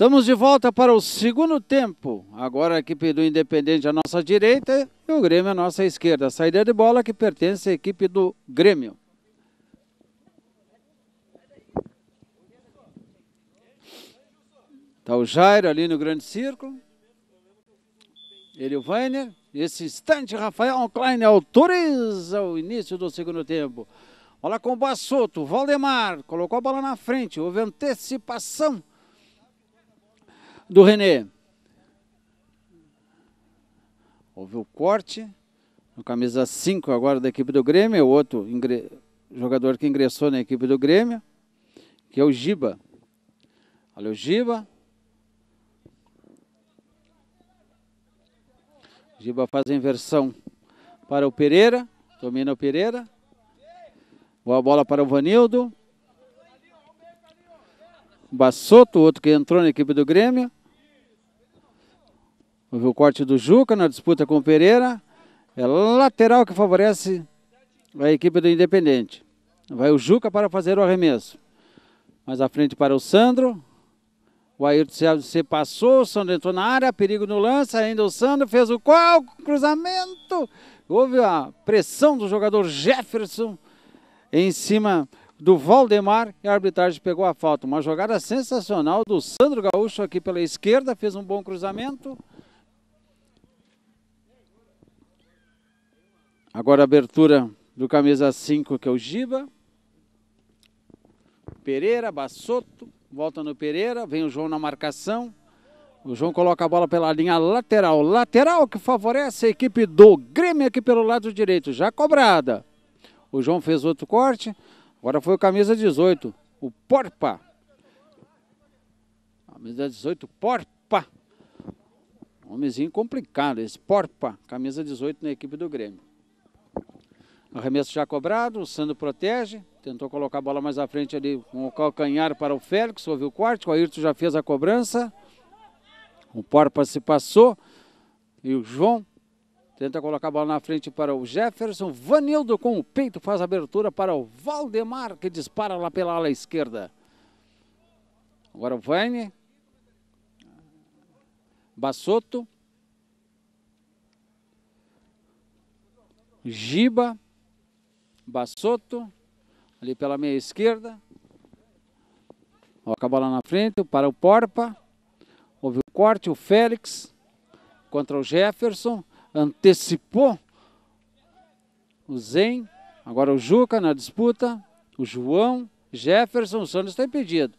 Estamos de volta para o segundo tempo. Agora a equipe do Independente à nossa direita e o Grêmio à nossa esquerda. saída de bola que pertence à equipe do Grêmio. Está o Jairo ali no grande círculo. Ele o Weiner. Nesse instante, Rafael Klein autoriza o início do segundo tempo. Olha com o Bassoto. Valdemar colocou a bola na frente. Houve antecipação do René. Houve o corte. No camisa 5 agora da equipe do Grêmio. É o outro ingre... jogador que ingressou na equipe do Grêmio. Que é o Giba. Olha o Giba. Giba faz a inversão para o Pereira. Domina o Pereira. Boa bola para o Vanildo. Bassoto, outro que entrou na equipe do Grêmio. Houve o corte do Juca na disputa com o Pereira. É lateral que favorece a equipe do Independente. Vai o Juca para fazer o arremesso. Mais à frente para o Sandro. O Ayrton se, passou, o Sandro entrou na área, perigo no lance, ainda o Sandro fez o qual? Cruzamento! Houve a pressão do jogador Jefferson em cima do Valdemar e a arbitragem pegou a falta. Uma jogada sensacional do Sandro Gaúcho aqui pela esquerda, fez um bom cruzamento. Agora a abertura do camisa 5, que é o Giba. Pereira, Bassotto, volta no Pereira, vem o João na marcação. O João coloca a bola pela linha lateral. Lateral que favorece a equipe do Grêmio aqui pelo lado direito, já cobrada. O João fez outro corte. Agora foi o camisa 18, o Porpa. Camisa 18, Porpa. Homenzinho complicado esse Porpa, camisa 18 na equipe do Grêmio. Arremesso já cobrado, o Sandro protege, tentou colocar a bola mais à frente ali com o calcanhar para o Félix, houve o quarto, o Ayrton já fez a cobrança. O Porpa se passou e o João tenta colocar a bola na frente para o Jefferson. Vanildo com o peito faz a abertura para o Valdemar, que dispara lá pela ala esquerda. Agora o Vane. Bassotto. Giba. Bassotto, ali pela meia esquerda. acaba lá na frente, para o Porpa. Houve o corte, o Félix contra o Jefferson. Antecipou o Zen. Agora o Juca na disputa. O João, Jefferson, o Santos está impedido.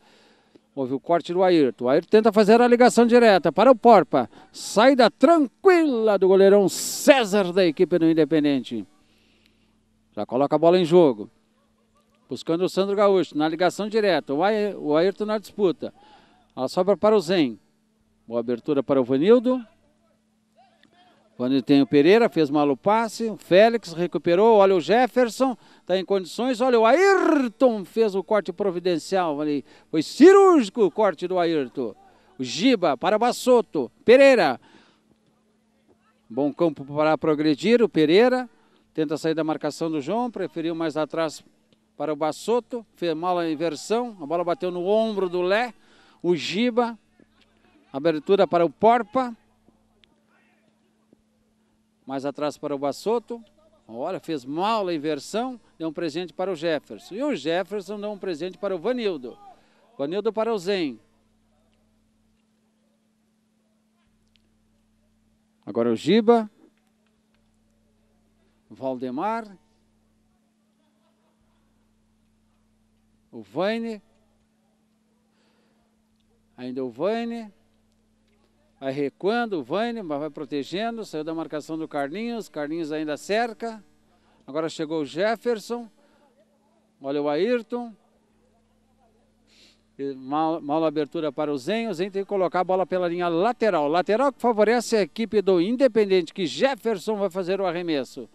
Houve o corte do Ayrton. O Ayrton tenta fazer a ligação direta para o Porpa. Saída tranquila do goleirão César da equipe do Independente. Já coloca a bola em jogo. Buscando o Sandro Gaúcho. Na ligação direta. O Ayrton na disputa. A sobra para o Zen. Boa abertura para o Vanildo. Vanildo tem o Pereira, fez malo passe. O Félix recuperou. Olha o Jefferson. Está em condições. Olha o Ayrton. Fez o corte providencial ali. Foi cirúrgico o corte do Ayrton. O Giba para Bassotto. Pereira. Bom campo para progredir. O Pereira. Tenta sair da marcação do João, preferiu mais atrás para o Bassotto, fez mal a inversão, a bola bateu no ombro do Lé, o Giba, abertura para o Porpa, mais atrás para o Bassotto, olha, fez mal a inversão, deu um presente para o Jefferson, e o Jefferson deu um presente para o Vanildo, Vanildo para o Zen. Agora o Giba, Valdemar, o Vane, ainda o Vane, vai recuando o Vane, mas vai protegendo, saiu da marcação do Carlinhos, Carlinhos ainda cerca, agora chegou o Jefferson, olha o Ayrton, Mal, mal abertura para o Zen, o Zen tem que colocar a bola pela linha lateral, lateral que favorece a equipe do Independente, que Jefferson vai fazer o arremesso.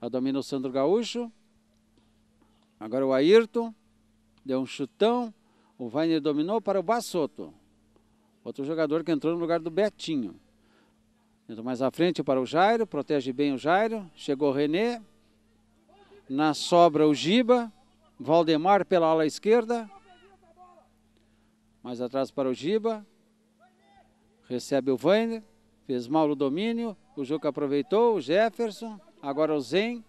Adomino Sandro Gaúcho. Agora o Ayrton. Deu um chutão. O Vainer dominou para o Bassotto. Outro jogador que entrou no lugar do Betinho. Entra mais à frente para o Jairo. Protege bem o Jairo. Chegou o René. Na sobra o Giba. Valdemar pela ala esquerda. Mais atrás para o Giba. Recebe o Vainer. Fez mal o domínio. O Juca aproveitou. O Jefferson. Agora o Zen.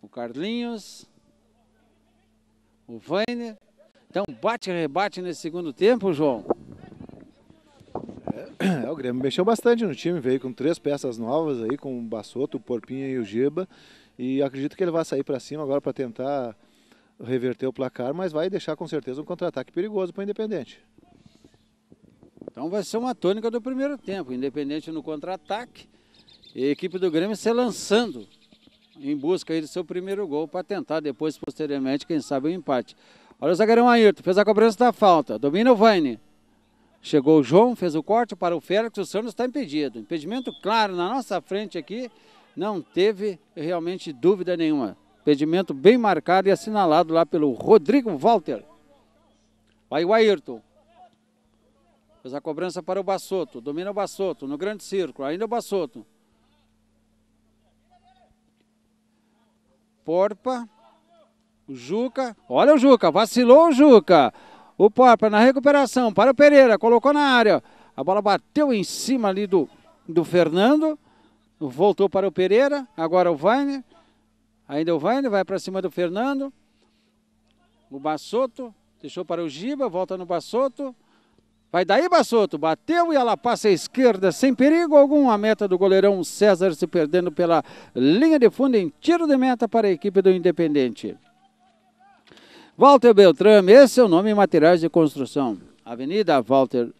O Carlinhos. O Vainer. Então bate e rebate nesse segundo tempo, João. É, é, o Grêmio mexeu bastante no time, veio com três peças novas aí, com o Bassoto, o Porpinha e o Giba. E acredito que ele vai sair para cima agora para tentar reverter o placar, mas vai deixar com certeza um contra-ataque perigoso para o Independente. Então vai ser uma tônica do primeiro tempo, independente no contra-ataque. E a equipe do Grêmio se lançando em busca aí do seu primeiro gol para tentar depois, posteriormente, quem sabe, o um empate. Olha o zagueirão Ayrton, fez a cobrança da falta, domina o Vane. Chegou o João, fez o corte para o Félix, o Santos está impedido. Impedimento claro na nossa frente aqui, não teve realmente dúvida nenhuma. Impedimento bem marcado e assinalado lá pelo Rodrigo Walter. Vai o Ayrton, Fez a cobrança para o Bassotto. Domina o Bassotto no grande círculo. Ainda o Bassotto. Porpa. O Juca. Olha o Juca. Vacilou o Juca. O Porpa na recuperação para o Pereira. Colocou na área. A bola bateu em cima ali do, do Fernando. Voltou para o Pereira. Agora o Weiner. Ainda o Weiner vai para cima do Fernando. O Bassotto. Deixou para o Giba. Volta no Bassotto. Vai daí, Bassoto. Bateu e ela passa à esquerda, sem perigo algum. A meta do goleirão César se perdendo pela linha de fundo em tiro de meta para a equipe do Independente. Walter Beltrame, esse é o nome em materiais de construção. Avenida Walter,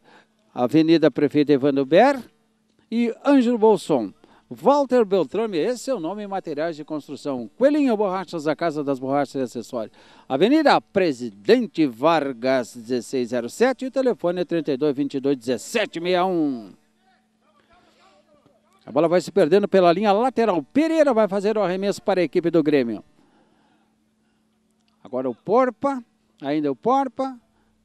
Avenida Prefeito Evandro Ber e Ângelo Bolson. Walter Beltrame, esse é o nome em materiais de construção. Coelhinho Borrachas, a Casa das Borrachas e Acessórios. Avenida Presidente Vargas, 1607, e o telefone é 22 1761 A bola vai se perdendo pela linha lateral. Pereira vai fazer o arremesso para a equipe do Grêmio. Agora o Porpa, ainda o Porpa,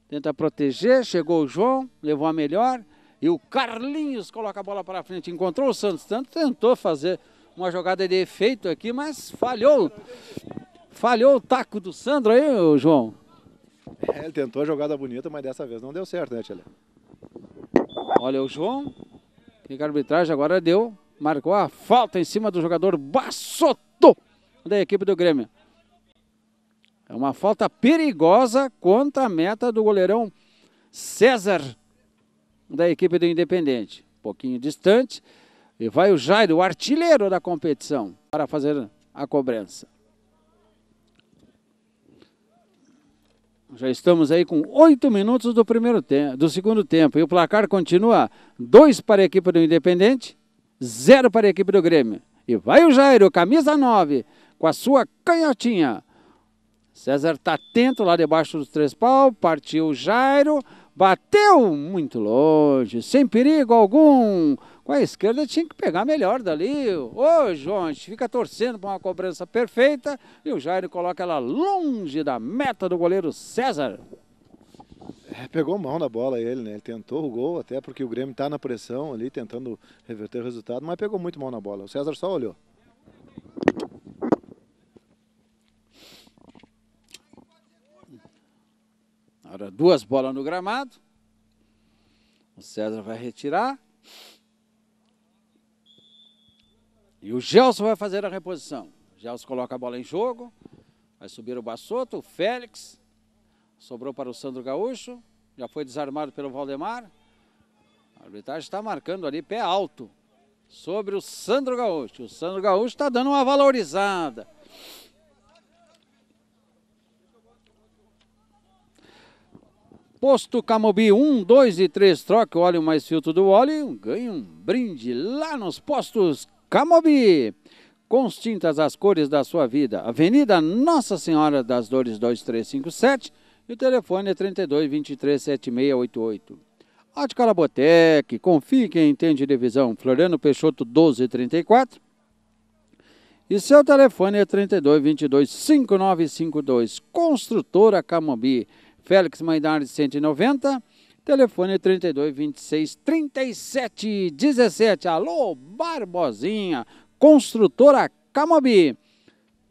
tenta proteger, chegou o João, levou a melhor, e o Carlinhos coloca a bola para frente. Encontrou o Santos. Santos tentou fazer uma jogada de efeito aqui, mas falhou. Falhou o taco do Sandro aí, João. É, ele tentou a jogada bonita, mas dessa vez não deu certo, né, Tchelé? Olha o João. Que a arbitragem agora deu. Marcou a falta em cima do jogador Bassotto da equipe do Grêmio. É uma falta perigosa contra a meta do goleirão César da equipe do Independente. Um pouquinho distante. E vai o Jairo, o artilheiro da competição, para fazer a cobrança. Já estamos aí com oito minutos do primeiro tempo, do segundo tempo. E o placar continua dois para a equipe do Independente, zero para a equipe do Grêmio. E vai o Jairo, camisa 9, com a sua canhotinha. César está atento lá debaixo dos três pau, partiu o Jairo, Bateu muito longe, sem perigo algum. Com a esquerda tinha que pegar melhor dali. Ô, Jonte, fica torcendo para uma cobrança perfeita e o Jair coloca ela longe da meta do goleiro César. É, pegou mão na bola ele, né? Ele tentou o gol, até porque o Grêmio está na pressão ali, tentando reverter o resultado, mas pegou muito mão na bola. O César só olhou. Agora duas bolas no gramado. O César vai retirar. E o Gelson vai fazer a reposição. O Gelson coloca a bola em jogo. Vai subir o Bassoto, o Félix. Sobrou para o Sandro Gaúcho. Já foi desarmado pelo Valdemar. A arbitragem está marcando ali pé alto sobre o Sandro Gaúcho. O Sandro Gaúcho está dando uma valorizada. Posto Camobi 1, 2 e 3, Troque o óleo mais filtro do óleo, ganhe um brinde lá nos postos Camobi. Com as tintas as cores da sua vida. Avenida Nossa Senhora das Dores 2357 e o telefone é 32 23 7688. Ótica Labotec, confie quem entende de visão. Floriano Peixoto 1234 e seu telefone é 32 22 5952. Construtora Camobi Félix Mainardi 190, telefone 32 26 37 17. Alô, Barbosinha, construtora Camobi.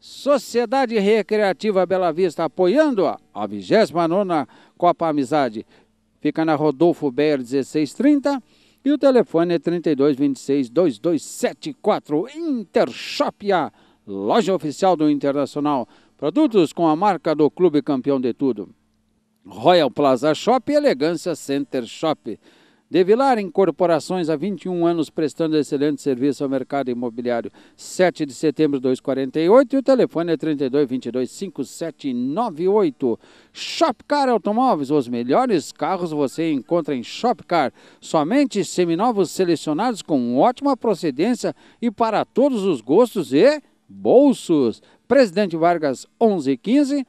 Sociedade Recreativa Bela Vista apoiando a, a 29 Copa Amizade. Fica na Rodolfo Beyer 1630 e o telefone é 32 26 2274 Intershop A, loja oficial do Internacional. Produtos com a marca do Clube Campeão de Tudo. Royal Plaza Shop e Elegância Center Shop. De Vilar Incorporações, há 21 anos, prestando excelente serviço ao mercado imobiliário. 7 de setembro, 248, e o telefone é 3222-5798. Shopcar Automóveis, os melhores carros você encontra em Shopcar. Somente seminovos selecionados com ótima procedência e para todos os gostos e bolsos. Presidente Vargas, 1115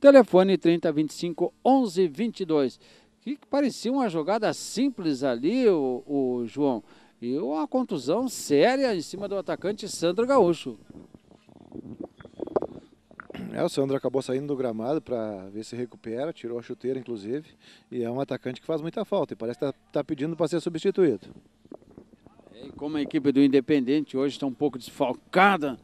Telefone 3025 1122. Que parecia uma jogada simples ali, o, o João. E uma contusão séria em cima do atacante Sandro Gaúcho. É, o Sandro acabou saindo do gramado para ver se recupera, tirou a chuteira, inclusive. E é um atacante que faz muita falta e parece que está tá pedindo para ser substituído. É, e como a equipe do Independente hoje está um pouco desfalcada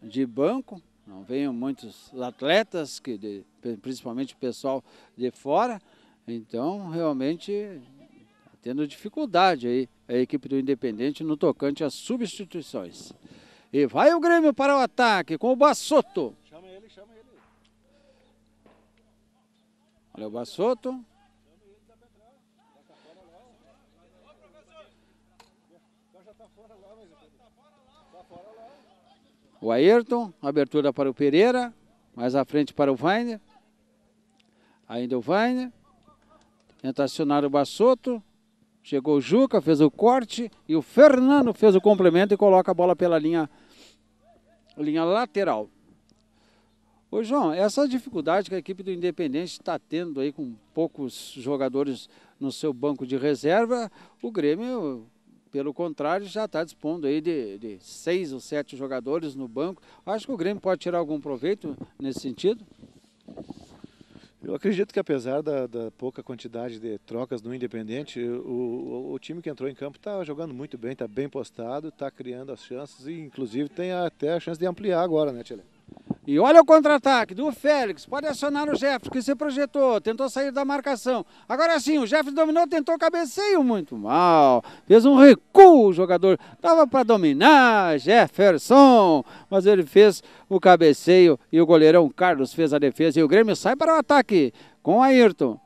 de banco, não venham muitos atletas, que de, principalmente o pessoal de fora. Então, realmente, tá tendo dificuldade aí a equipe do Independente no tocante às substituições. E vai o Grêmio para o ataque com o Bassotto. Chama ele, chama ele. Olha o Bassotto. Então tá fora lá, mas... Tá fora lá o Ayrton, abertura para o Pereira, mais à frente para o Weiner. Ainda o Weiner. Tenta acionar o Bassotto, Chegou o Juca, fez o corte e o Fernando fez o complemento e coloca a bola pela linha, linha lateral. Ô João, essa dificuldade que a equipe do Independente está tendo aí com poucos jogadores no seu banco de reserva, o Grêmio pelo contrário, já está dispondo aí de, de, seis ou sete jogadores no banco. Acho que o Grêmio pode tirar algum proveito nesse sentido. Eu acredito que apesar da, da pouca quantidade de trocas no Independente, o, o, o time que entrou em campo está jogando muito bem, está bem postado, está criando as chances e inclusive tem até a chance de ampliar agora, né, Tchelen? E olha o contra-ataque do Félix. Pode acionar o Jefferson, que se projetou, tentou sair da marcação. Agora sim, o Jefferson dominou, tentou cabeceio muito mal. Fez um recuo o jogador. Dava para dominar Jefferson, mas ele fez o cabeceio e o goleirão Carlos fez a defesa. E o Grêmio sai para o ataque com Ayrton.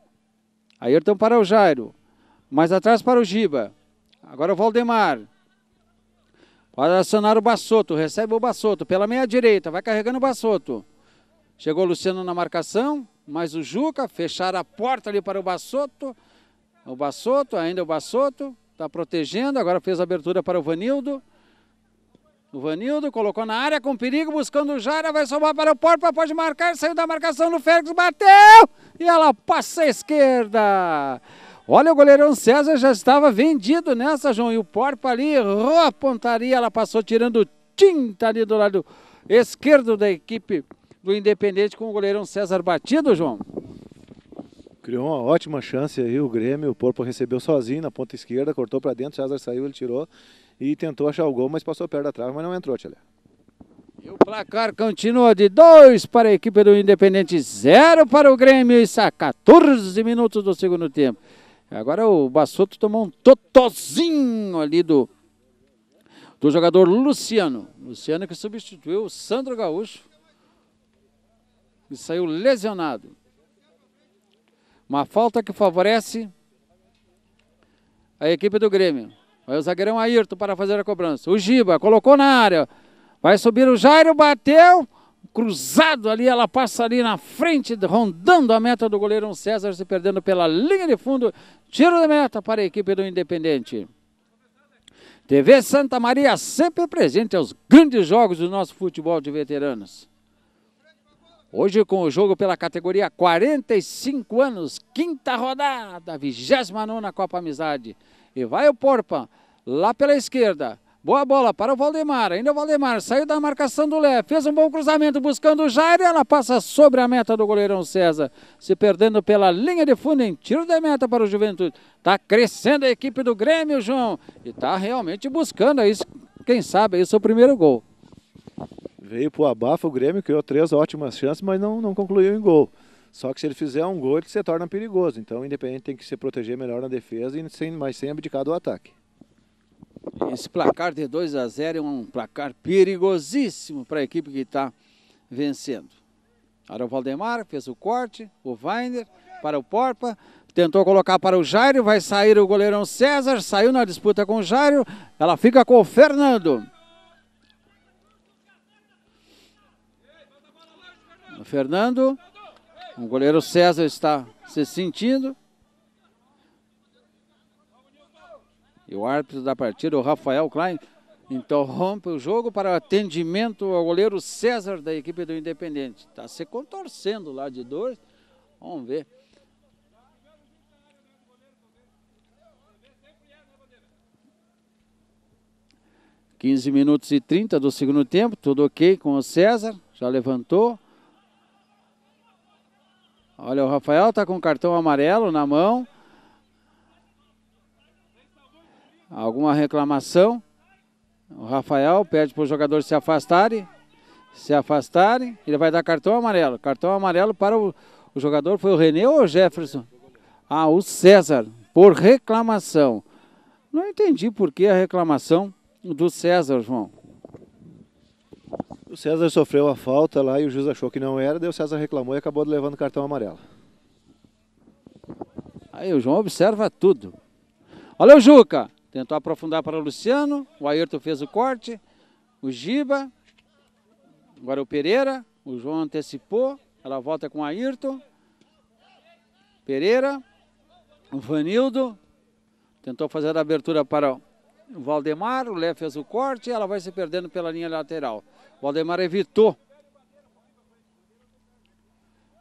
Ayrton para o Jairo. Mais atrás para o Giba. Agora o Valdemar. Pode acionar o Bassotto. recebe o Bassotto pela meia direita, vai carregando o Bassotto. Chegou o Luciano na marcação, mas o Juca fechar a porta ali para o Bassotto. O Bassotto, ainda o Bassotto. está protegendo, agora fez a abertura para o Vanildo. O Vanildo colocou na área com perigo, buscando o Jara, vai sobrar para o Porpa, pode marcar, saiu da marcação do Félix, bateu! E ela passa à esquerda. Olha, o goleirão César já estava vendido nessa, João. E o Porpo ali a pontaria. Ela passou tirando tinta ali do lado esquerdo da equipe do Independente com o goleirão César batido, João. Criou uma ótima chance aí o Grêmio. O Porpo recebeu sozinho na ponta esquerda, cortou para dentro. César saiu, ele tirou e tentou achar o gol, mas passou perto da trave, mas não entrou, Tchelé. E o placar continua de 2 para a equipe do Independente, 0 para o Grêmio. e a 14 minutos do segundo tempo. Agora o Bassotto tomou um totozinho ali do, do jogador Luciano. Luciano que substituiu o Sandro Gaúcho. E saiu lesionado. Uma falta que favorece a equipe do Grêmio. Vai o zagueirão Ayrton para fazer a cobrança. O Giba colocou na área. Vai subir o Jairo, bateu cruzado ali, ela passa ali na frente, rondando a meta do goleiro César, se perdendo pela linha de fundo. Tiro de meta para a equipe do Independente. TV Santa Maria sempre presente aos grandes jogos do nosso futebol de veteranos. Hoje com o jogo pela categoria 45 anos, quinta rodada, 29 Copa Amizade. E vai o Porpa, lá pela esquerda. Boa bola para o Valdemar. Ainda o Valdemar saiu da marcação do Lé. Fez um bom cruzamento buscando o Jair. Ela passa sobre a meta do goleirão César. Se perdendo pela linha de fundo em tiro de meta para o Juventude. Está crescendo a equipe do Grêmio, João. E está realmente buscando aí, quem sabe, aí, seu primeiro gol. Veio para o abafo o Grêmio, criou três ótimas chances, mas não, não concluiu em gol. Só que se ele fizer um gol, ele se torna perigoso. Então, o Independente tem que se proteger melhor na defesa, e sem, mas sem abdicar do ataque. Esse placar de 2 a 0 é um placar perigosíssimo para a equipe que está vencendo. Para o Valdemar, fez o corte, o Weiner para o Porpa, tentou colocar para o Jairo, vai sair o goleirão César, saiu na disputa com o Jairo, ela fica com o Fernando. O Fernando, o goleiro César está se sentindo, E o árbitro da partida, o Rafael Klein, interrompe então, o jogo para atendimento ao goleiro César da equipe do Independente. Está se contorcendo lá de dois Vamos ver. Quinze minutos e 30 do segundo tempo, tudo ok com o César, já levantou. Olha, o Rafael está com o cartão amarelo na mão. Alguma reclamação? O Rafael pede para os jogadores se afastarem. Se afastarem. Ele vai dar cartão amarelo. Cartão amarelo para o, o jogador foi o René ou o Jefferson? Ah, o César, por reclamação. Não entendi por que a reclamação do César, João. O César sofreu a falta lá e o juiz achou que não era, daí o César reclamou e acabou levando cartão amarelo. Aí o João observa tudo. Olha o Juca! Tentou aprofundar para o Luciano. O Ayrton fez o corte. O Giba. Agora o Pereira. O João antecipou. Ela volta com o Ayrton. Pereira. O Vanildo. Tentou fazer a abertura para o Valdemar. O Lé fez o corte. Ela vai se perdendo pela linha lateral. O Valdemar evitou.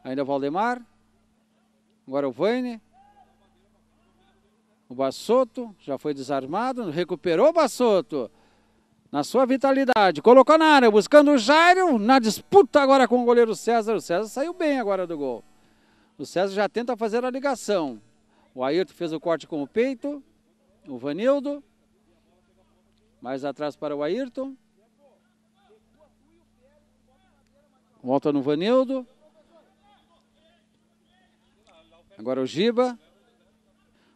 Ainda o Valdemar. Agora o Vane. O Bassotto já foi desarmado, recuperou o Bassotto na sua vitalidade. Colocou na área, buscando o Jairo, na disputa agora com o goleiro César. O César saiu bem agora do gol. O César já tenta fazer a ligação. O Ayrton fez o corte com o peito. O Vanildo. Mais atrás para o Ayrton. Volta no Vanildo. Agora o Giba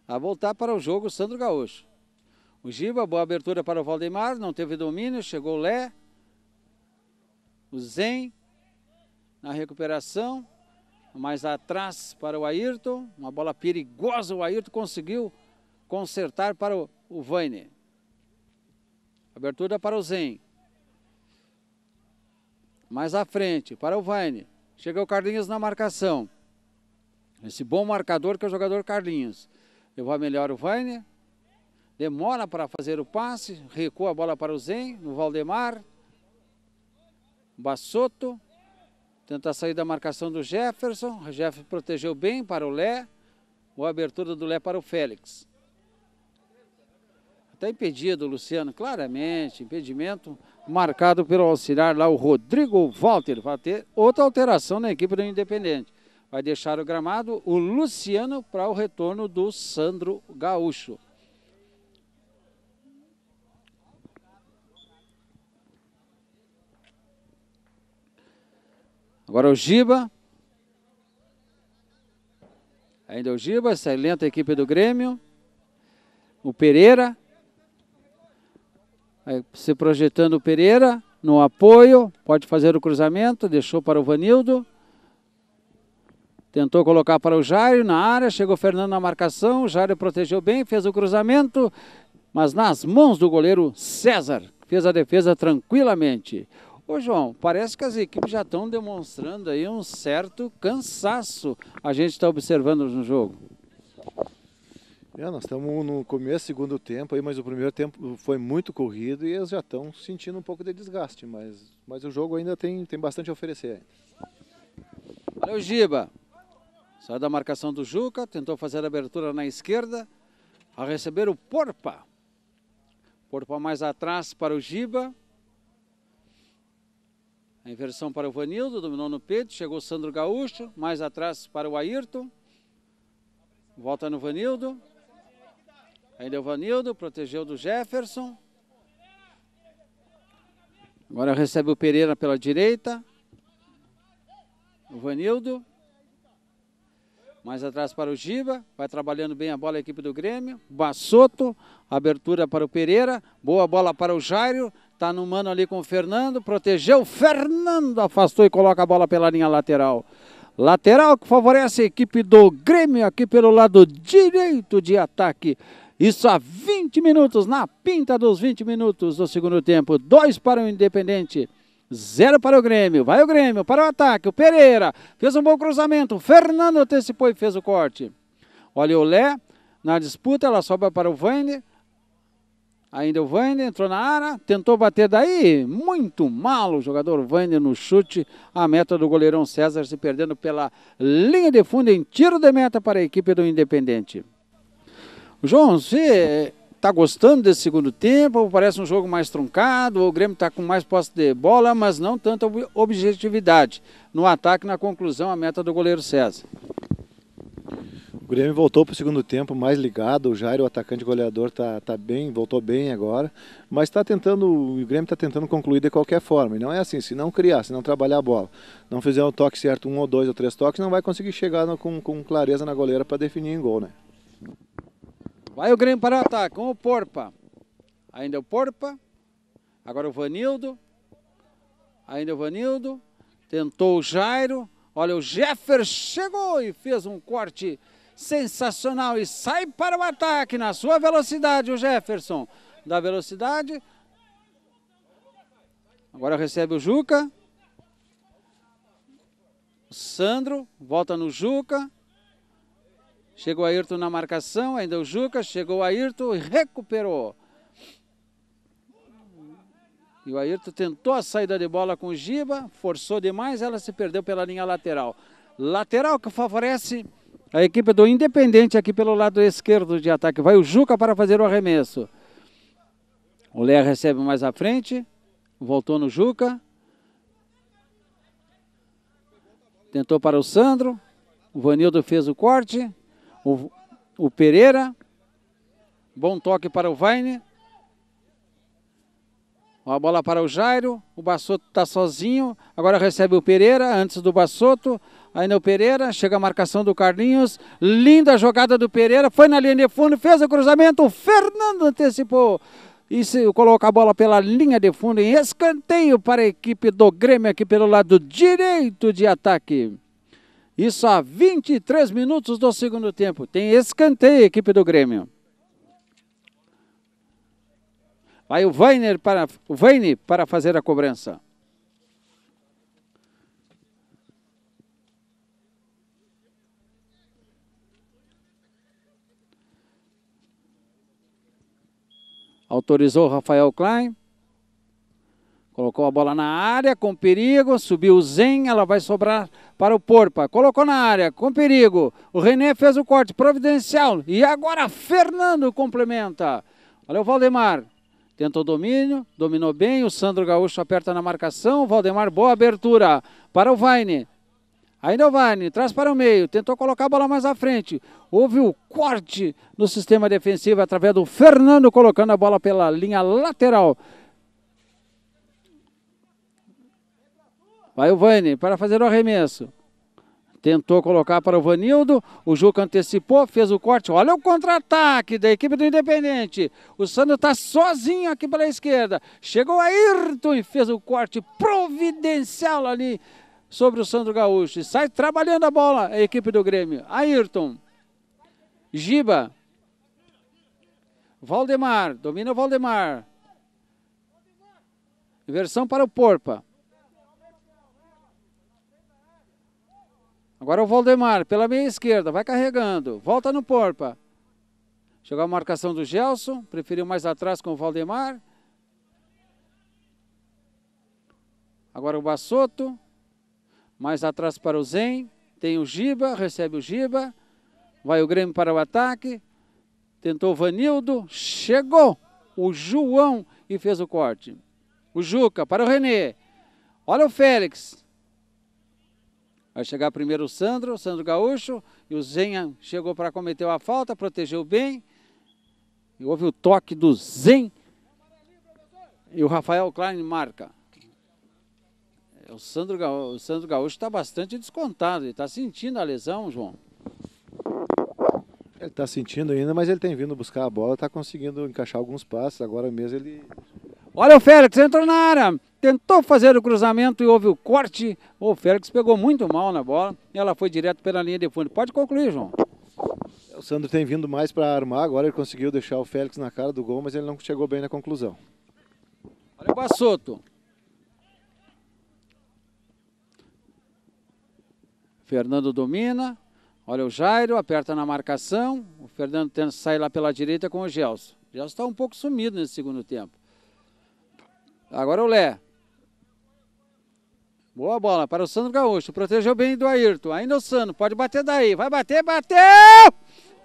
a voltar para o jogo Sandro Gaúcho. O Giba, boa abertura para o Valdemar, não teve domínio, chegou o Lé. O Zen na recuperação, mais atrás para o Ayrton, uma bola perigosa, o Ayrton conseguiu consertar para o, o Vaine. Abertura para o Zen. Mais à frente, para o Vaine. Chega o Carlinhos na marcação. Esse bom marcador que é o jogador Carlinhos. Vai melhor o Vainer. Demora para fazer o passe. Recua a bola para o Zen. No Valdemar. Bassotto. Tenta sair da marcação do Jefferson. O Jefferson protegeu bem para o Lé. Boa abertura do Lé para o Félix. Está impedido, Luciano, claramente. Impedimento marcado pelo auxiliar lá, o Rodrigo Walter. Vai ter outra alteração na equipe do Independente vai deixar o gramado o Luciano para o retorno do Sandro Gaúcho. Agora o Giba. Ainda é o Giba, excelente equipe do Grêmio. O Pereira. Aí, se projetando o Pereira no apoio. Pode fazer o cruzamento. Deixou para o Vanildo. Tentou colocar para o Jairo na área, chegou Fernando na marcação, o Jairo protegeu bem, fez o cruzamento, mas nas mãos do goleiro César, fez a defesa tranquilamente. Ô João, parece que as equipes já estão demonstrando aí um certo cansaço, a gente está observando no jogo. É, nós estamos no começo do segundo tempo, aí, mas o primeiro tempo foi muito corrido e eles já estão sentindo um pouco de desgaste, mas, mas o jogo ainda tem, tem bastante a oferecer. Valeu, Giba. Saiu da marcação do Juca, tentou fazer a abertura na esquerda, a receber o Porpa. Porpa mais atrás para o Giba. A inversão para o Vanildo, dominou no peito, chegou o Sandro Gaúcho, mais atrás para o Ayrton. Volta no Vanildo. Ainda o Vanildo, protegeu do Jefferson. Agora recebe o Pereira pela direita. O Vanildo. Mais atrás para o Giba, vai trabalhando bem a bola a equipe do Grêmio. Bassotto, abertura para o Pereira, boa bola para o Jairo, está no mano ali com o Fernando, protegeu, Fernando afastou e coloca a bola pela linha lateral. Lateral que favorece a equipe do Grêmio aqui pelo lado direito de ataque. Isso há 20 minutos, na pinta dos 20 minutos do segundo tempo. Dois para o Independente. Zero para o Grêmio. Vai o Grêmio para o ataque. O Pereira fez um bom cruzamento. Fernando antecipou e fez o corte. Olha o Lé na disputa. Ela sobra para o Vander. Ainda o Vander entrou na área, tentou bater daí, muito mal o jogador Vander no chute. A meta do goleirão César se perdendo pela linha de fundo em tiro de meta para a equipe do Independente. João, se está gostando desse segundo tempo, ou parece um jogo mais truncado, ou o Grêmio está com mais posse de bola, mas não tanta objetividade no ataque na conclusão, a meta do goleiro César. O Grêmio voltou para o segundo tempo mais ligado. O Jairo, o atacante goleador, tá, tá bem, voltou bem agora. Mas está tentando, o Grêmio está tentando concluir de qualquer forma. E não é assim, se não criar, se não trabalhar a bola, não fizer o um toque certo, um ou dois ou três toques, não vai conseguir chegar no, com, com clareza na goleira para definir em gol, né? Vai o Grêmio para o ataque com o Porpa. Ainda o Porpa. Agora o Vanildo. Ainda o Vanildo. Tentou o Jairo. Olha, o Jeffer chegou e fez um corte sensacional e sai para o ataque na sua velocidade o Jefferson. Da velocidade. Agora recebe o Juca. Sandro volta no Juca. Chegou a Ayrton na marcação, ainda o Juca, chegou a Ayrton e recuperou. E o Ayrton tentou a saída de bola com o Giba, forçou demais, ela se perdeu pela linha lateral. Lateral que favorece a equipe do Independente aqui pelo lado esquerdo de ataque. Vai o Juca para fazer o arremesso. O Léa recebe mais à frente, voltou no Juca. Tentou para o Sandro. O Vanildo fez o corte o, o Pereira. Bom toque para o Vaine. A bola para o Jairo. O Bassotto está sozinho. Agora recebe o Pereira, antes do Bassotto. Ainda o Pereira. Chega a marcação do Carlinhos. Linda jogada do Pereira. Foi na linha de fundo, fez o cruzamento. O Fernando antecipou. E se, coloca a bola pela linha de fundo em escanteio para a equipe do Grêmio aqui pelo lado direito de ataque. Isso há 23 minutos do segundo tempo. Tem escanteio, equipe do Grêmio. Vai o Weiner para, o Weine para fazer a cobrança. Autorizou Rafael Klein. Colocou a bola na área, com perigo, subiu o Zen, ela vai sobrar para o Porpa. Colocou na área, com perigo. O René fez o corte providencial. E agora Fernando complementa. Olha o Valdemar. Tentou domínio, dominou bem. O Sandro Gaúcho aperta na marcação. O Valdemar, boa abertura para o Vaine. Ainda o Vane, traz para o meio, tentou colocar a bola mais à frente. Houve o corte no sistema defensivo através do Fernando colocando a bola pela linha lateral. Vai o Vani para fazer o arremesso. Tentou colocar para o Vanildo, o Juca antecipou, fez o corte. Olha o contra-ataque da equipe do Independente. O Sandro está sozinho aqui pela esquerda. Chegou Ayrton e fez o corte providencial ali sobre o Sandro Gaúcho. E sai trabalhando a bola a equipe do Grêmio. Ayrton. Giba. Valdemar. Domina o Valdemar. Inversão para o Porpa. Agora é o Valdemar, pela meia esquerda, vai carregando. Volta no Porpa. Chegou a marcação do Gelson, preferiu mais atrás com o Valdemar. Agora o Bassotto. mais atrás para o Zen. Tem o Giba, recebe o Giba. Vai o Grêmio para o ataque. Tentou o Vanildo, chegou o João e fez o corte. O Juca para o René. Olha o Félix, Vai chegar primeiro o Sandro, o Sandro Gaúcho, e o Zen chegou para cometer a falta, protegeu bem. E houve o toque do Zen. E o Rafael Klein marca. É, o Sandro, Gaúcho, o Sandro Gaúcho está bastante descontado. Ele está sentindo a lesão, João. Ele está sentindo ainda, mas ele tem vindo buscar a bola, está conseguindo encaixar alguns passes. Agora mesmo ele Olha o Félix, entrou na área, tentou fazer o cruzamento e houve o corte. O Félix pegou muito mal na bola e ela foi direto pela linha de fundo. Pode concluir, João. O Sandro tem vindo mais para armar, agora ele conseguiu deixar o Félix na cara do gol, mas ele não chegou bem na conclusão. Olha o Bassoto. Fernando domina, olha o Jairo, aperta na marcação, o Fernando tenta sair lá pela direita com o Gelson. O Gelson está um pouco sumido nesse segundo tempo. Agora é o Lé. Boa bola para o Sandro Gaúcho. Protegeu bem do Ayrton. Ainda o Sandro. Pode bater daí. Vai bater. Bateu!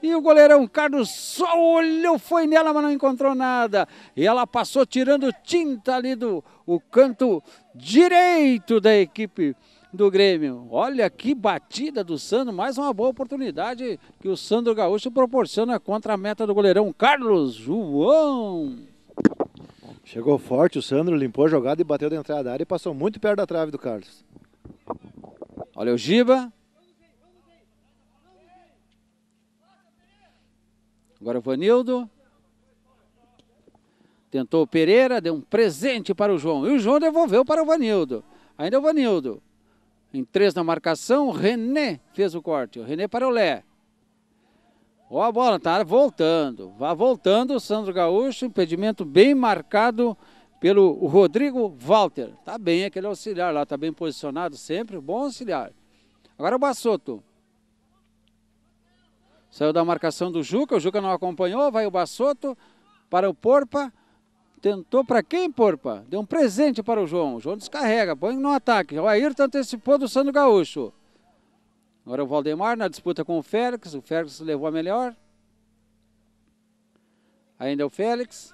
E o goleirão Carlos só olhou, foi nela, mas não encontrou nada. E ela passou tirando tinta ali do o canto direito da equipe do Grêmio. Olha que batida do Sandro, mais uma boa oportunidade que o Sandro Gaúcho proporciona contra a meta do goleirão Carlos João. Chegou forte o Sandro, limpou a jogada e bateu da entrada da área e passou muito perto da trave do Carlos. Olha o Giba. Agora o Vanildo. Tentou o Pereira, deu um presente para o João. E o João devolveu para o Vanildo. Ainda é o Vanildo. Em três na marcação, o René fez o corte. O René para o Lé. Ó, a bola tá voltando. Vai voltando o Sandro Gaúcho. Impedimento bem marcado pelo Rodrigo Walter. Tá bem aquele auxiliar lá, tá bem posicionado sempre. Bom auxiliar. Agora o Bassotto. Saiu da marcação do Juca, o Juca não acompanhou, vai o Bassotto para o Porpa. Tentou para quem, Porpa? Deu um presente para o João. O João descarrega, põe no ataque. O Ayrton antecipou do Sandro Gaúcho. Agora o Valdemar na disputa com o Félix. O Félix levou a melhor. Ainda é o Félix.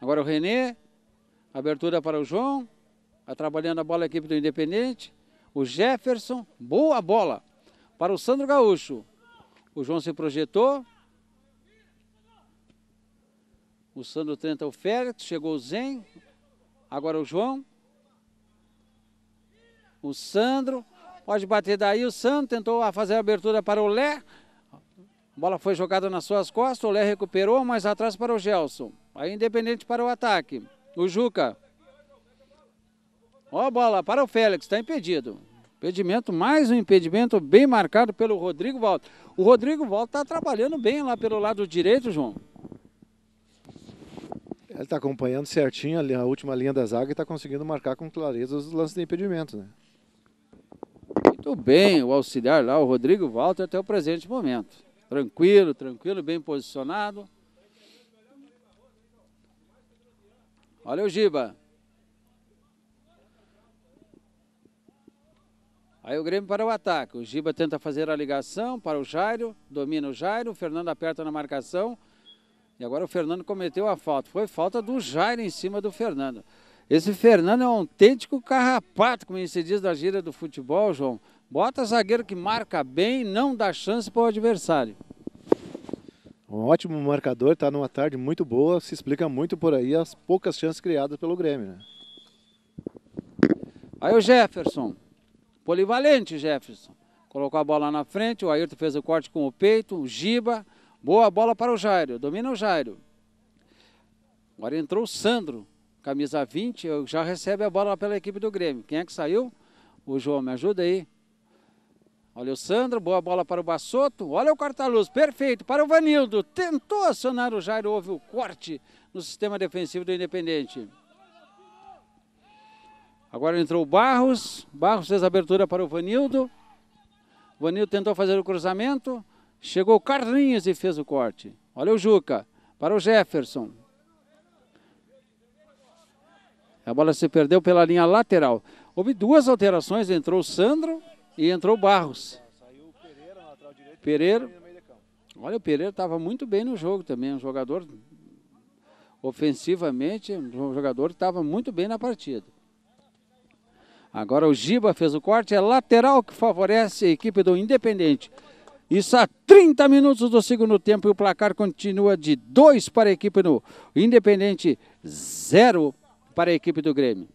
Agora o René. Abertura para o João. Está trabalhando a bola a equipe do Independente. O Jefferson. Boa bola para o Sandro Gaúcho. O João se projetou. O Sandro tenta o Félix. Chegou o Zen. Agora o João. O Sandro pode bater daí. O Sandro tentou fazer a abertura para o Lé. A bola foi jogada nas suas costas. O Lé recuperou, mas atrás para o Gelson. Aí Independente para o ataque. O Juca. Ó a bola para o Félix. Está impedido. Impedimento, mais um impedimento bem marcado pelo Rodrigo Valdo. O Rodrigo Valdo está trabalhando bem lá pelo lado direito, João. Ele está acompanhando certinho a última linha da zaga e está conseguindo marcar com clareza os lances de impedimento, né? muito bem o auxiliar lá, o Rodrigo Walter, até o presente momento. Tranquilo, tranquilo, bem posicionado. Olha o Giba. Aí o Grêmio para o ataque. O Giba tenta fazer a ligação para o Jairo. Domina o Jairo. O Fernando aperta na marcação. E agora o Fernando cometeu a falta. Foi falta do Jairo em cima do Fernando. Esse Fernando é um autêntico carrapato, como se diz da gíria do futebol, João. Bota zagueiro que marca bem, não dá chance para o adversário. Um ótimo marcador, está numa tarde muito boa, se explica muito por aí as poucas chances criadas pelo Grêmio. Né? Aí o Jefferson, polivalente Jefferson, colocou a bola na frente, o Ayrton fez o corte com o peito, o Giba, boa bola para o Jairo, domina o Jairo. Agora entrou o Sandro, camisa 20, já recebe a bola pela equipe do Grêmio. Quem é que saiu? O João, me ajuda aí. Olha o Sandro, boa bola para o Bassotto. Olha o corta-luz, perfeito para o Vanildo. Tentou acionar o Jairo, houve o corte no sistema defensivo do Independente. Agora entrou o Barros. Barros fez a abertura para o Vanildo. O Vanildo tentou fazer o cruzamento. Chegou o Carlinhos e fez o corte. Olha o Juca para o Jefferson. A bola se perdeu pela linha lateral. Houve duas alterações, entrou o Sandro e entrou Barros. Pereira, olha, o Pereira estava muito bem no jogo também, um jogador ofensivamente, um jogador que estava muito bem na partida. Agora o Giba fez o corte, é lateral que favorece a equipe do Independente. Isso há 30 minutos do segundo tempo e o placar continua de 2 para a equipe do Independente, 0 para a equipe do Grêmio.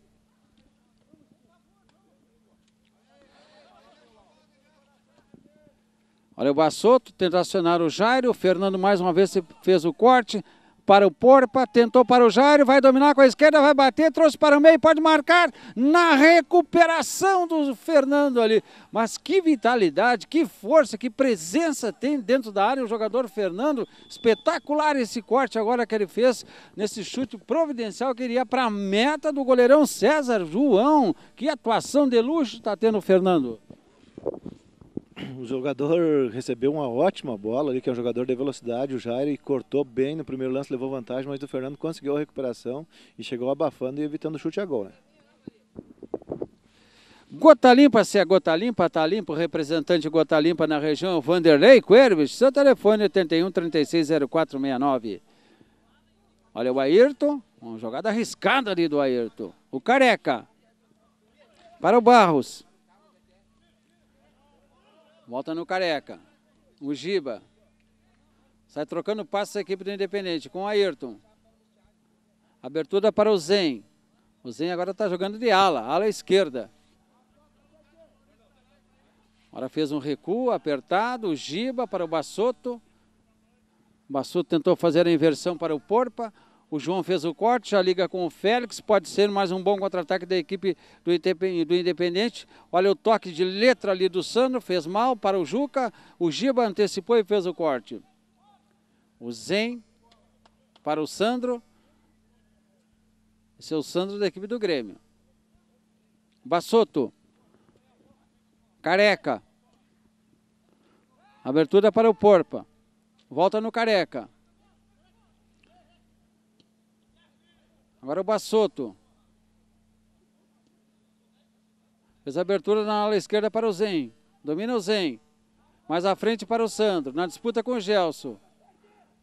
Olha o Bassotto, tentou acionar o Jairo. O Fernando mais uma vez fez o corte para o Porpa, tentou para o Jairo, vai dominar com a esquerda, vai bater, trouxe para o meio, pode marcar na recuperação do Fernando ali. Mas que vitalidade, que força, que presença tem dentro da área o jogador Fernando. Espetacular esse corte agora que ele fez nesse chute providencial que iria para a meta do goleirão César João. Que atuação de luxo está tendo o Fernando. o jogador recebeu uma ótima bola ali, que é um jogador de velocidade, o Jair cortou bem no primeiro lance, levou vantagem, mas o Fernando conseguiu a recuperação e chegou abafando e evitando o chute a gol. Né? Gota Limpa, se é Gota Limpa, tá limpo, representante Gota Limpa na região, Vanderlei Coelho, seu telefone 81 é 360469. Olha o Ayrton, uma jogada arriscada ali do Ayrton. O Careca, para o Barros. Volta no Careca. O Giba. Sai trocando passos a equipe do Independente com o Ayrton. Abertura para o Zen. O Zen agora está jogando de ala, ala esquerda. Agora fez um recuo apertado, o Giba para o Bassotto. O Bassotto tentou fazer a inversão para o Porpa. O João fez o corte, já liga com o Félix. Pode ser mais um bom contra-ataque da equipe do, Independente. Olha o toque de letra ali do Sandro. Fez mal para o Juca. O Giba antecipou e fez o corte. O Zen para o Sandro. Esse é o Sandro da equipe do Grêmio. Bassotto. Careca. Abertura para o Porpa. Volta no Careca. Agora é o Bassotto. Fez abertura na ala esquerda para o Zen. Domina o Zen. Mais à frente para o Sandro. Na disputa com o Gelson.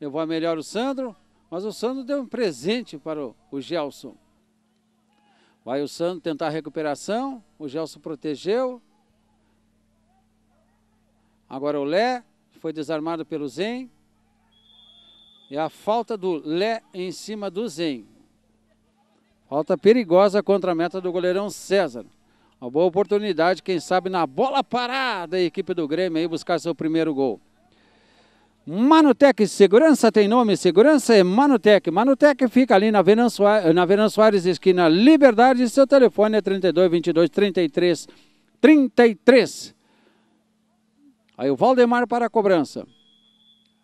Levou a melhor o Sandro. Mas o Sandro deu um presente para o, Gelson. Vai o Sandro tentar a recuperação. O Gelson protegeu. Agora o Lé. Foi desarmado pelo Zen. e a falta do Lé em cima do Zen. Falta perigosa contra a meta do goleirão César. Uma boa oportunidade, quem sabe, na bola parada, a equipe do Grêmio aí buscar seu primeiro gol. Manutec Segurança tem nome, segurança é Manutec. Manutec fica ali na Venan Soares, na Venan Soares esquina Liberdade, seu telefone é 32 22 33 33. Aí o Valdemar para a cobrança.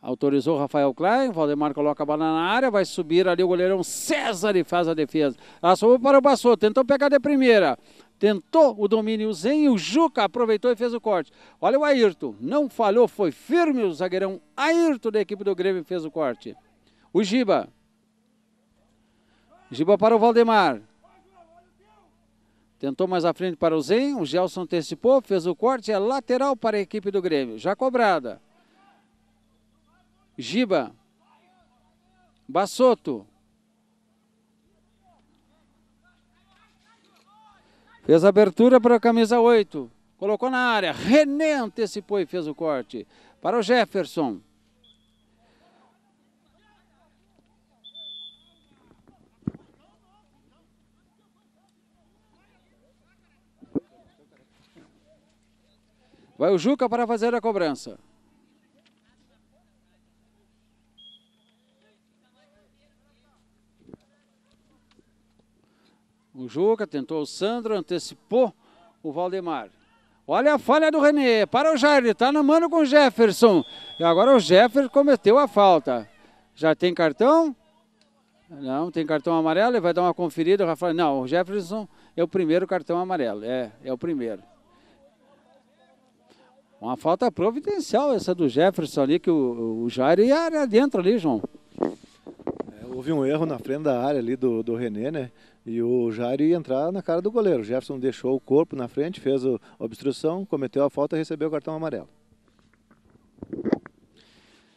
Autorizou Rafael Klein, Valdemar coloca a bola na área, vai subir ali o goleirão César e faz a defesa. Ela sobrou para o Passou, tentou pegar de primeira. Tentou o domínio Zen e o Juca aproveitou e fez o corte. Olha o Ayrton, não falhou, foi firme o zagueirão Ayrton da equipe do Grêmio fez o corte. O Giba. Giba para o Valdemar. Tentou mais à frente para o Zen, o Gelson antecipou, fez o corte, é lateral para a equipe do Grêmio. Já cobrada. Giba, Bassotto. Fez abertura para a camisa 8. Colocou na área. René antecipou e fez o corte. Para o Jefferson. Vai o Juca para fazer a cobrança. O Juca tentou o Sandro, antecipou o Valdemar. Olha a falha do René. Para o Jair, ele está na mano com o Jefferson. E agora o Jefferson cometeu a falta. Já tem cartão? Não, tem cartão amarelo. Ele vai dar uma conferida. O Rafael, não, o Jefferson é o primeiro cartão amarelo. É, é o primeiro. Uma falta providencial essa do Jefferson ali, que o, o Jair ia dentro ali, João. É, houve um erro na frente da área ali do, do René, né? E o Jairo ia entrar na cara do goleiro. O Jefferson deixou o corpo na frente, fez a obstrução, cometeu a falta e recebeu o cartão amarelo.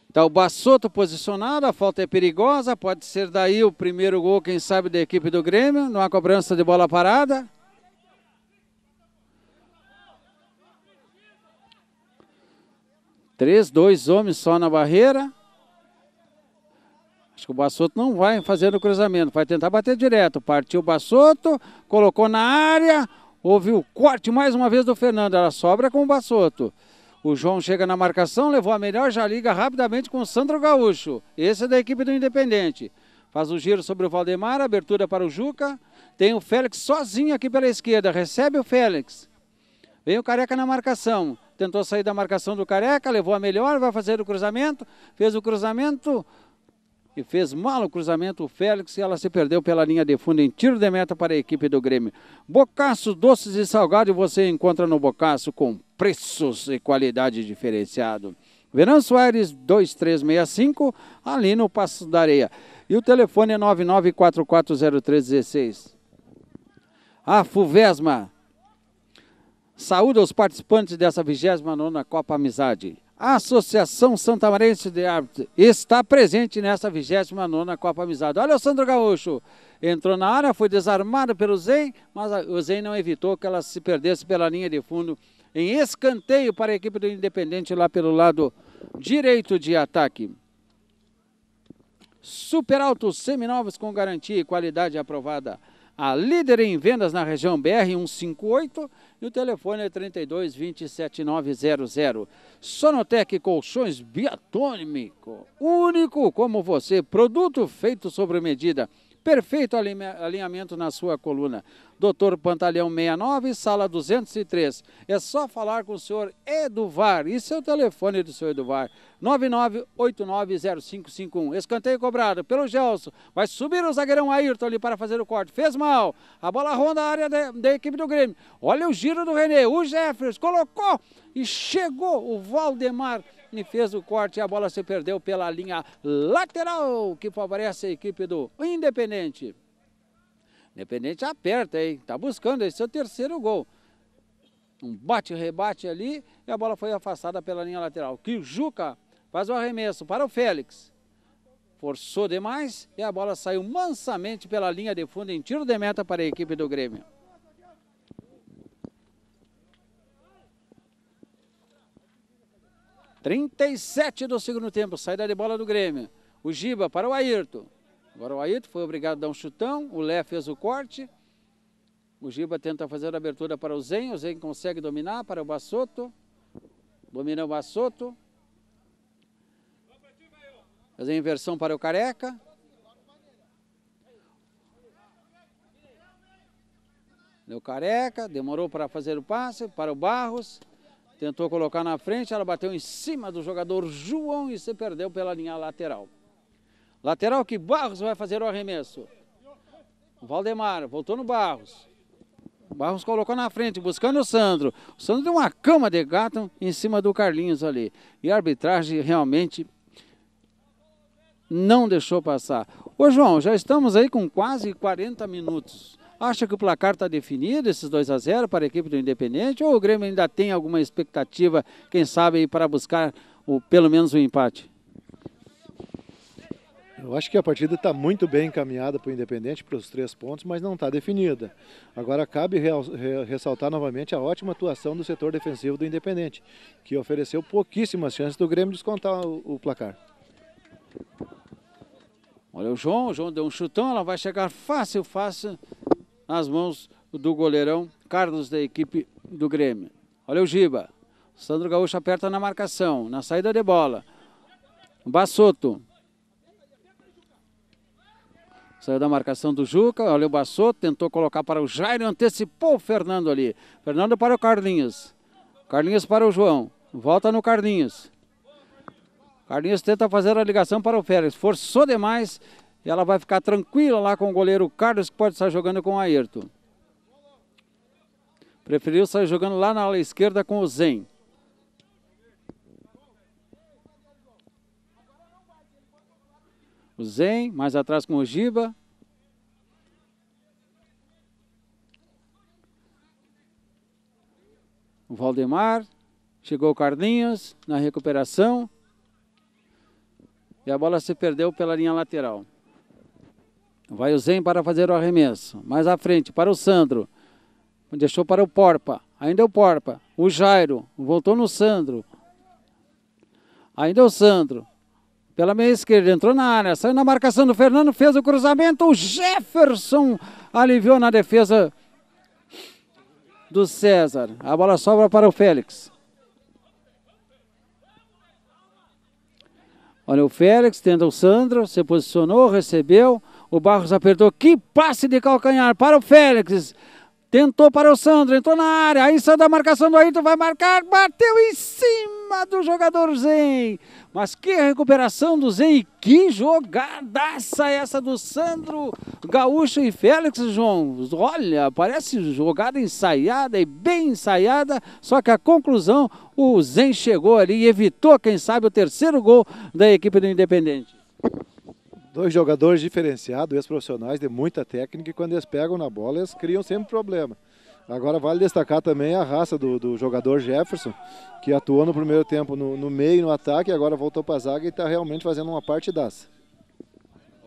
Está o Bassotto posicionado, a falta é perigosa, pode ser daí o primeiro gol, quem sabe, da equipe do Grêmio, numa cobrança de bola parada. Três, dois homens só na barreira. O Bassotto não vai fazendo o cruzamento, vai tentar bater direto. Partiu o Bassotto, colocou na área, houve o corte mais uma vez do Fernando. Ela sobra com o Bassotto. O João chega na marcação, levou a melhor, já liga rapidamente com o Sandro Gaúcho. Esse é da equipe do Independente. Faz o giro sobre o Valdemar, abertura para o Juca. Tem o Félix sozinho aqui pela esquerda, recebe o Félix. Vem o Careca na marcação. Tentou sair da marcação do Careca, levou a melhor, vai fazer o cruzamento. Fez o cruzamento, que fez mal o cruzamento, o Félix, e ela se perdeu pela linha de fundo em tiro de meta para a equipe do Grêmio. Bocaço, doces e salgado você encontra no Bocaço com preços e qualidade diferenciado. Verão Soares 2365, ali no Passo da Areia. E o telefone é 99440316. A Fuvesma Saúde os participantes dessa 29ª Copa Amizade. A Associação Santa Marense de Árbitros está presente nessa 29ª Copa Amizade. Olha o Sandro Gaúcho, entrou na área, foi desarmado pelo Zen, mas o Zen não evitou que ela se perdesse pela linha de fundo em escanteio para a equipe do Independente lá pelo lado direito de ataque. Super Alto Seminovos com garantia e qualidade aprovada a líder em vendas na região BR 158 e o telefone é 32 27900. Sonotec Colchões Biatônico, único como você, produto feito sobre medida perfeito alinhamento na sua coluna. Doutor Pantaleão 69, sala 203. É só falar com o senhor Eduvar. E seu telefone do senhor Eduvar? 99890551. Escanteio cobrado pelo Gelson. Vai subir o zagueirão Ayrton ali para fazer o corte. Fez mal. A bola ronda a área da, equipe do Grêmio. Olha o giro do Renê. O Jeffers colocou e chegou o Valdemar e fez o corte e a bola se perdeu pela linha lateral, que favorece a equipe do Independente. Independente aperta, hein? Tá buscando esse seu terceiro gol. Um bate-rebate ali e a bola foi afastada pela linha lateral. Que Juca faz o arremesso para o Félix. Forçou demais e a bola saiu mansamente pela linha de fundo em tiro de meta para a equipe do Grêmio. 37 do segundo tempo, saída de bola do Grêmio. O Giba para o Ayrton. Agora o Ayrton foi obrigado a dar um chutão, o Lé fez o corte. O Giba tenta fazer a abertura para o Zen, o Zen consegue dominar para o Bassotto. Domina o Bassotto. Fazer a inversão para o Careca. Deu Careca, demorou para fazer o passe para o Barros tentou colocar na frente, ela bateu em cima do jogador João e se perdeu pela linha lateral. Lateral que Barros vai fazer o arremesso. Valdemar voltou no Barros. Barros colocou na frente, buscando o Sandro. O Sandro deu uma cama de gato em cima do Carlinhos ali. E a arbitragem realmente não deixou passar. Ô João, já estamos aí com quase 40 minutos Acha que o placar está definido, esses 2 a 0 para a equipe do Independente? Ou o Grêmio ainda tem alguma expectativa, quem sabe, para buscar o, pelo menos o um empate? Eu acho que a partida está muito bem encaminhada para o Independente, para os três pontos, mas não está definida. Agora, cabe ressaltar novamente a ótima atuação do setor defensivo do Independente, que ofereceu pouquíssimas chances do Grêmio descontar o, o placar. Olha o João, o João deu um chutão, ela vai chegar fácil, fácil nas mãos do goleirão Carlos da equipe do Grêmio. Olha o Giba. Sandro Gaúcho aperta na marcação, na saída de bola. Bassotto. Saiu da marcação do Juca, olha o Bassotto, tentou colocar para o Jairo, antecipou o Fernando ali. Fernando para o Carlinhos. Carlinhos para o João. Volta no Carlinhos. Carlinhos tenta fazer a ligação para o Félix. Forçou demais e ela vai ficar tranquila lá com o goleiro Carlos, que pode estar jogando com o Ayrton. Preferiu sair jogando lá na ala esquerda com o Zen. O Zen, mais atrás com o Giba. O Valdemar. Chegou o Carlinhos na recuperação. E a bola se perdeu pela linha lateral. Vai o Zen para fazer o arremesso. Mais à frente, para o Sandro. Deixou para o Porpa. Ainda é o Porpa. O Jairo. Voltou no Sandro. Ainda é o Sandro. Pela meia esquerda. Entrou na área. Saiu na marcação do Fernando. Fez o cruzamento. O Jefferson aliviou na defesa do César. A bola sobra para o Félix. Olha o Félix, tenta o Sandro, se posicionou, recebeu, o Barros apertou. Que passe de calcanhar para o Félix. Tentou para o Sandro, entrou na área. Aí saiu da marcação do Ayrton, vai marcar. Bateu em cima do jogador Zen. Mas que recuperação do Zen e que jogadaça essa do Sandro Gaúcho e Félix, João. Olha, parece jogada ensaiada e bem ensaiada. Só que a conclusão, o Zen chegou ali e evitou, quem sabe, o terceiro gol da equipe do Independente dois jogadores diferenciados, ex-profissionais de muita técnica, e quando eles pegam na bola, eles criam sempre problema. Agora vale destacar também a raça do, do jogador Jefferson, que atuou no primeiro tempo no, no meio, no ataque, e agora voltou para a zaga e está realmente fazendo uma partidaça.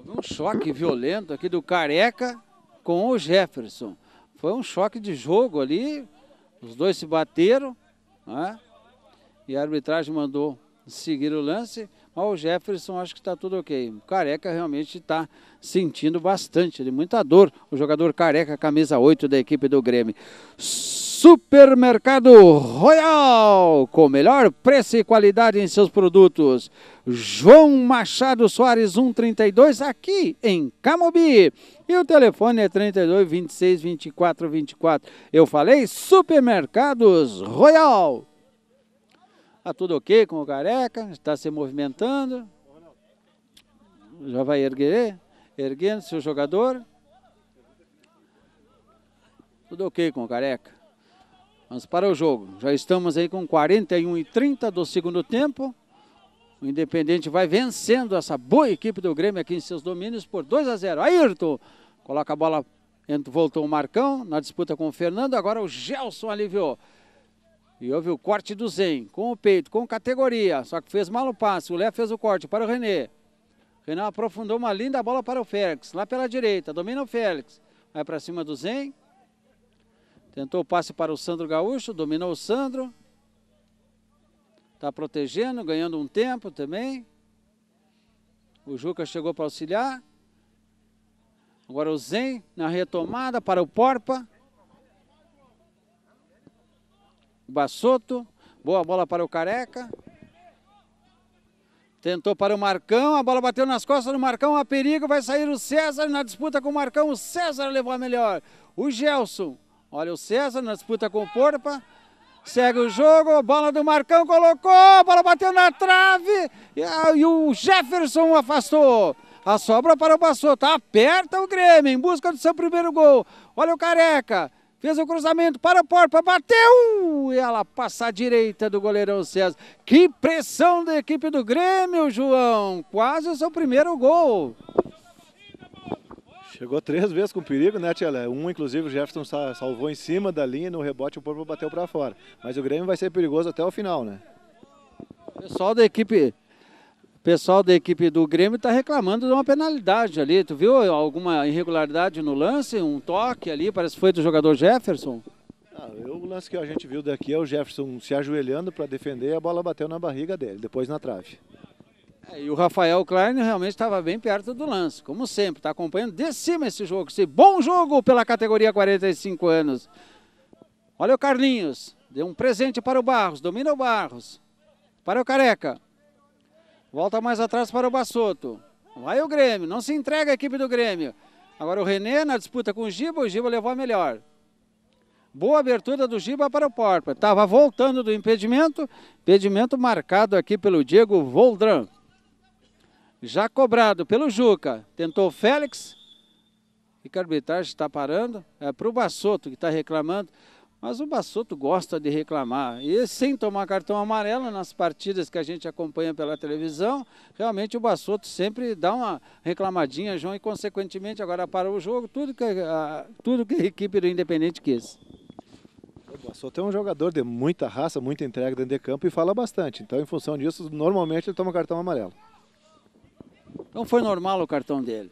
Um choque violento aqui do Careca com o Jefferson. Foi um choque de jogo ali, os dois se bateram, né? e a arbitragem mandou seguir o lance. O Jefferson, acho que está tudo ok. O Careca realmente está sentindo bastante, de muita dor. O jogador Careca, camisa 8 da equipe do Grêmio. Supermercado Royal, com melhor preço e qualidade em seus produtos. João Machado Soares 132, aqui em Camobi. E o telefone é 32 26 24 24. Eu falei Supermercados Royal. Está tudo ok com o Careca, está se movimentando. Já vai erguer, erguendo seu jogador. Tudo ok com o Careca. Vamos para o jogo. Já estamos aí com 41 e 30 do segundo tempo. O Independente vai vencendo essa boa equipe do Grêmio aqui em seus domínios por 2 a 0. Ayrton coloca a bola, voltou o Marcão na disputa com o Fernando. Agora o Gelson aliviou. E houve o corte do Zen, com o peito, com categoria. Só que fez mal o passe. O Léo fez o corte para o René. Renan aprofundou uma linda bola para o Félix. Lá pela direita. Domina o Félix. Vai para cima do Zen. Tentou o passe para o Sandro Gaúcho. Dominou o Sandro. Está protegendo, ganhando um tempo também. O Juca chegou para auxiliar. Agora o Zen na retomada para o Porpa. Bassoto. Boa bola para o Careca. Tentou para o Marcão, a bola bateu nas costas do Marcão, a perigo, vai sair o César na disputa com o Marcão, o César levou a melhor. O Gelson, olha o César na disputa com o Porpa, segue o jogo, bola do Marcão, colocou, a bola bateu na trave e, e o Jefferson afastou. A sobra para o Bassoto, aperta o Grêmio em busca do seu primeiro gol. Olha o Careca, fez o cruzamento para o porta, bateu e ela passa à direita do goleirão César. Que pressão da equipe do Grêmio, João! Quase o seu primeiro gol. Chegou três vezes com perigo, né, Tchela? Um, inclusive, o Jefferson salvou em cima da linha, no rebote o Porpo bateu para fora. Mas o Grêmio vai ser perigoso até o final, né? pessoal da equipe pessoal da equipe do Grêmio está reclamando de uma penalidade ali. Tu viu alguma irregularidade no lance? Um toque ali, parece que foi do jogador Jefferson? Ah, eu, o lance que a gente viu daqui é o Jefferson se ajoelhando para defender e a bola bateu na barriga dele, depois na trave. É, e o Rafael Klein realmente estava bem perto do lance, como sempre, está acompanhando de cima esse jogo. Esse bom jogo pela categoria 45 anos. Olha o Carlinhos, deu um presente para o Barros, domina o Barros. Para o Careca, Volta mais atrás para o Bassotto. Vai o Grêmio, não se entrega a equipe do Grêmio. Agora o René na disputa com o Giba, o Giba levou a melhor. Boa abertura do Giba para o Porta. Estava voltando do impedimento. Impedimento marcado aqui pelo Diego Voldran. Já cobrado pelo Juca. Tentou o Félix. E que a arbitragem está parando. É para o Bassotto que está reclamando. Mas o Bassotto gosta de reclamar. E sem tomar cartão amarelo nas partidas que a gente acompanha pela televisão, realmente o Bassotto sempre dá uma reclamadinha, João, e consequentemente agora para o jogo, tudo que a, tudo que a equipe do Independente quis. O Bassotto é um jogador de muita raça, muita entrega dentro de campo e fala bastante. Então, em função disso, normalmente ele toma cartão amarelo. Então foi normal o cartão dele.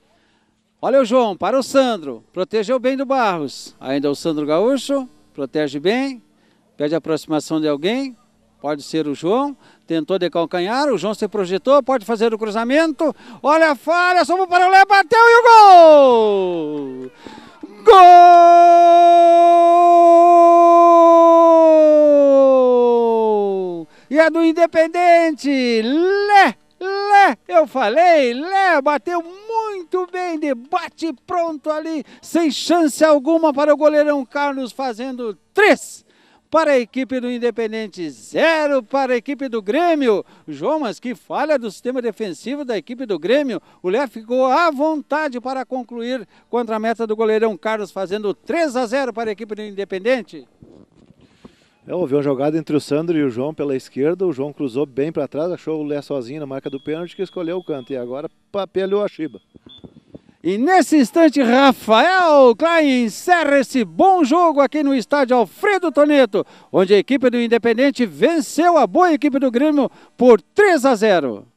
Olha o João, para o Sandro. Protegeu bem do Barros. Ainda o Sandro Gaúcho protege bem, pede aproximação de alguém, pode ser o João, tentou decalcanhar, o João se projetou, pode fazer o cruzamento, olha a falha, sobrou para o Lé, bateu e o gol! Gol! E é do Independente, Lé! Lé, eu falei, Lé, bateu muito bem, debate pronto ali, sem chance alguma para o goleirão Carlos fazendo três para a equipe do Independente, zero para a equipe do Grêmio. João, mas que falha do sistema defensivo da equipe do Grêmio. O Lé ficou à vontade para concluir contra a meta do goleirão Carlos, fazendo 3 a 0 para a equipe do Independente. Houve uma jogada entre o Sandro e o João pela esquerda, o João cruzou bem para trás, achou o Lé sozinho na marca do pênalti que escolheu o canto e agora papelhou a Chiba. E nesse instante, Rafael Klein encerra esse bom jogo aqui no estádio Alfredo Toneto, onde a equipe do Independente venceu a boa equipe do Grêmio por 3 a 0.